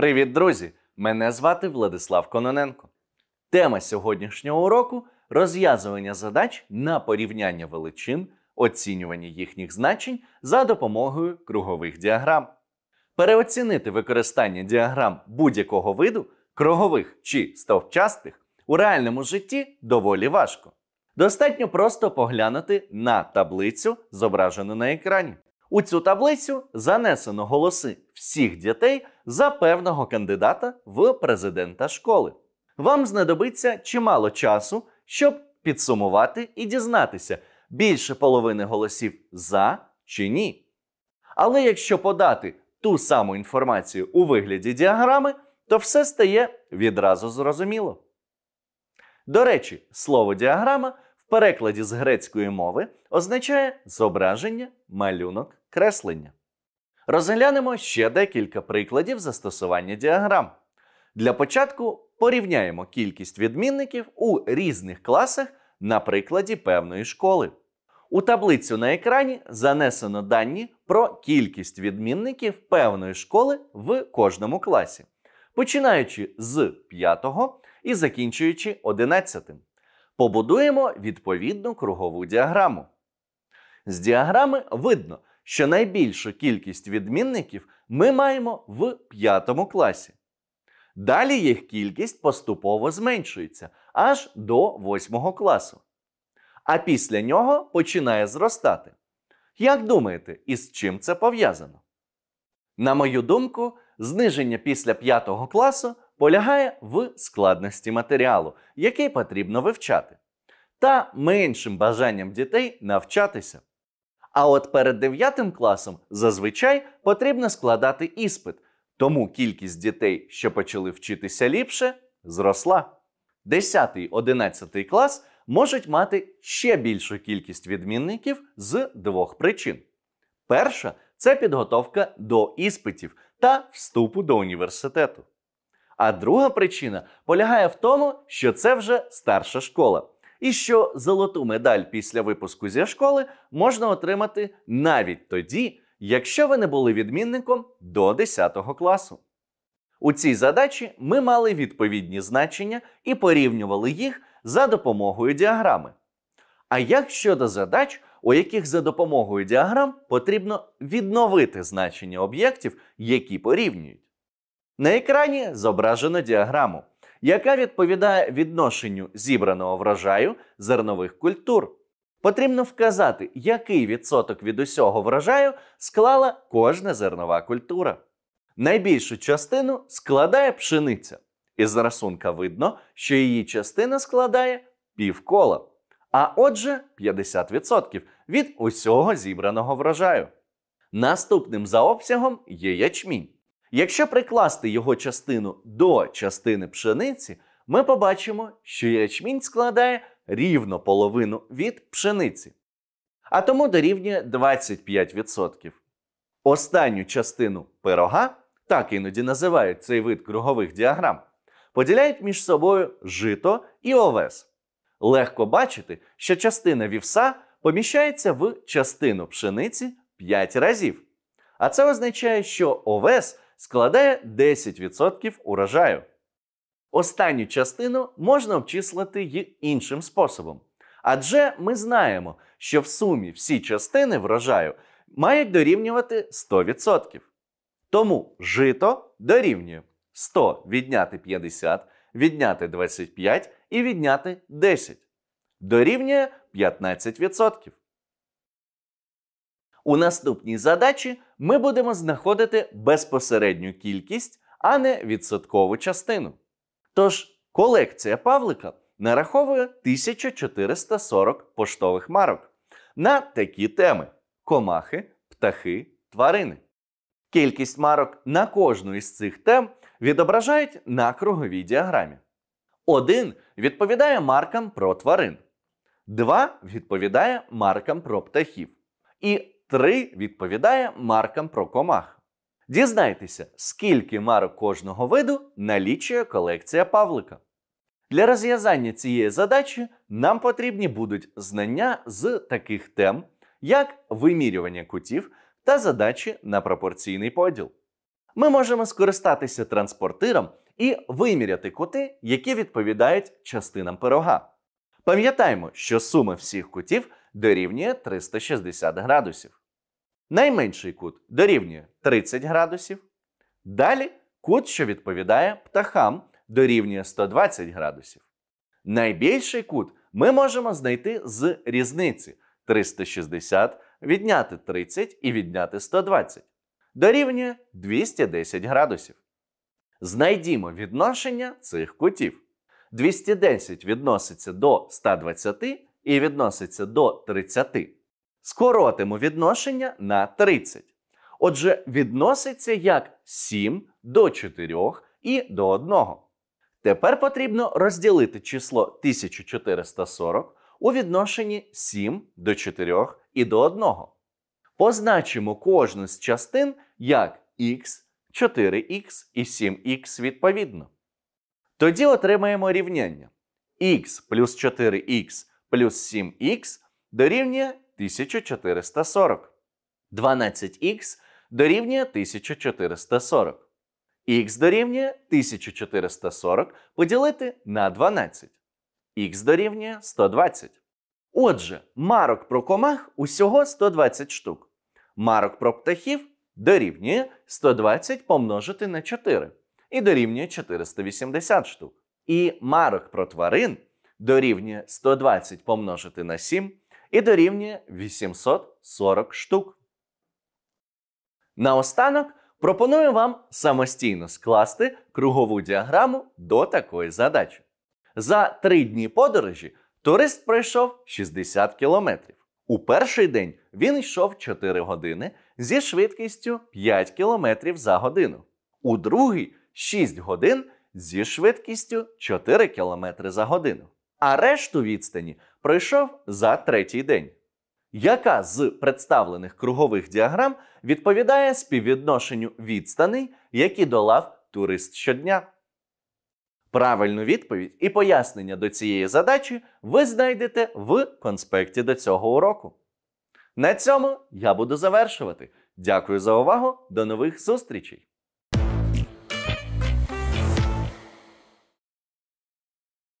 Привіт, друзі! Мене звати Владислав Кононенко. Тема сьогоднішнього уроку розв'язування задач на порівняння величин, оцінювання їхніх значень за допомогою кругових діаграм. Переоцінити використання діаграм будь-якого виду, кругових чи стовпчастих, у реальному житті доволі важко. Достатньо просто поглянути на таблицю, зображену на екрані. У цю таблицю занесено голоси всіх дітей за певного кандидата в президента школи. Вам знадобиться чимало часу, щоб підсумувати і дізнатися, більше половини голосів за чи ні. Але якщо подати ту саму інформацію у вигляді діаграми, то все стає відразу зрозуміло. До речі, слово діаграма перекладі з грецької мови означає зображення, малюнок, креслення. Розглянемо ще декілька прикладів застосування діаграм. Для початку порівняємо кількість відмінників у різних класах на прикладі певної школи. У таблицю на екрані занесено дані про кількість відмінників певної школи в кожному класі, починаючи з 5 і закінчуючи 11. Побудуємо відповідну кругову діаграму. З діаграми видно, що найбільшу кількість відмінників ми маємо в п'ятому класі. Далі їх кількість поступово зменшується аж до восьмого класу. А після нього починає зростати. Як думаєте, і з чим це пов'язано? На мою думку, зниження після п'ятого класу полягає в складності матеріалу, який потрібно вивчати, та меншим бажанням дітей навчатися. А от перед 9 класом зазвичай потрібно складати іспит, тому кількість дітей, що почали вчитися ліпше, зросла. 10-11 клас можуть мати ще більшу кількість відмінників з двох причин. Перша це підготовка до іспитів та вступу до університету. А друга причина полягає в тому, що це вже старша школа, і що золоту медаль після випуску зі школи можна отримати навіть тоді, якщо ви не були відмінником до 10 класу. У цій задачі ми мали відповідні значення і порівнювали їх за допомогою діаграми. А як щодо задач, у яких за допомогою діаграм потрібно відновити значення об'єктів, які порівнюють? На екрані зображено діаграму, яка відповідає відношенню зібраного врожаю зернових культур. Потрібно вказати, який відсоток від усього врожаю склала кожна зернова культура. Найбільшу частину складає пшениця. Із рисунка видно, що її частина складає півкола, а отже, 50% від усього зібраного врожаю. Наступним за обсягом є ячмінь. Якщо прикласти його частину до частини пшениці, ми побачимо, що ячмінь складає рівно половину від пшениці. А тому дорівнює 25%. Останню частину пирога, так іноді називають цей вид кругових діаграм, поділяють між собою жито і овес. Легко бачити, що частина вівса поміщається в частину пшениці 5 разів. А це означає, що овес складає 10% урожаю. Останню частину можна обчислити й іншим способом. Адже ми знаємо, що в сумі всі частини врожаю мають дорівнювати 100%. Тому жито дорівнює 100 відняти 50, відняти 25 і відняти 10. Дорівнює 15%. У наступній задачі ми будемо знаходити безпосередню кількість, а не відсоткову частину. Тож колекція Павлика нараховує 1440 поштових марок на такі теми: комахи, птахи, тварини. Кількість марок на кожну із цих тем відображають на круговій діаграмі. Один відповідає маркам про тварин, Два відповідає маркам про птахів. І Три відповідає маркам про комах. Дізнайтеся, скільки марок кожного виду налічує колекція Павлика. Для розв'язання цієї задачі нам потрібні будуть знання з таких тем, як вимірювання кутів та задачі на пропорційний поділ. Ми можемо скористатися транспортиром і виміряти кути, які відповідають частинам пирога. Пам'ятаємо, що сума всіх кутів дорівнює 360 градусів. Найменший кут дорівнює 30 градусів. Далі кут, що відповідає птахам, дорівнює 120 градусів. Найбільший кут ми можемо знайти з різниці 360, відняти 30 і відняти 120. Дорівнює 210 градусів. Знайдімо відношення цих кутів. 210 відноситься до 120 і відноситься до 30. Скоротимо відношення на 30. Отже, відноситься як 7 до 4 і до 1. Тепер потрібно розділити число 1440 у відношенні 7 до 4 і до 1. Позначимо кожну з частин як x, 4х і 7х відповідно. Тоді отримаємо рівняння х плюс 4х плюс 7х дорівнює 1440. 12х дорівнює 1440. Х дорівнює 1440 поділити на 12. Х дорівнює 120. Отже, марок про комах усього 120 штук. Марок про птахів дорівнює 120 помножити на 4 і дорівнює 480 штук. І марок про тварин дорівнює 120 помножити на 7 і дорівнює 840 штук. Наостанок пропоную вам самостійно скласти кругову діаграму до такої задачі. За три дні подорожі турист пройшов 60 кілометрів. У перший день він йшов 4 години зі швидкістю 5 км за годину. У другий 6 годин зі швидкістю 4 км за годину а решту відстані пройшов за третій день. Яка з представлених кругових діаграм відповідає співвідношенню відстаней, які долав турист щодня? Правильну відповідь і пояснення до цієї задачі ви знайдете в конспекті до цього уроку. На цьому я буду завершувати. Дякую за увагу. До нових зустрічей!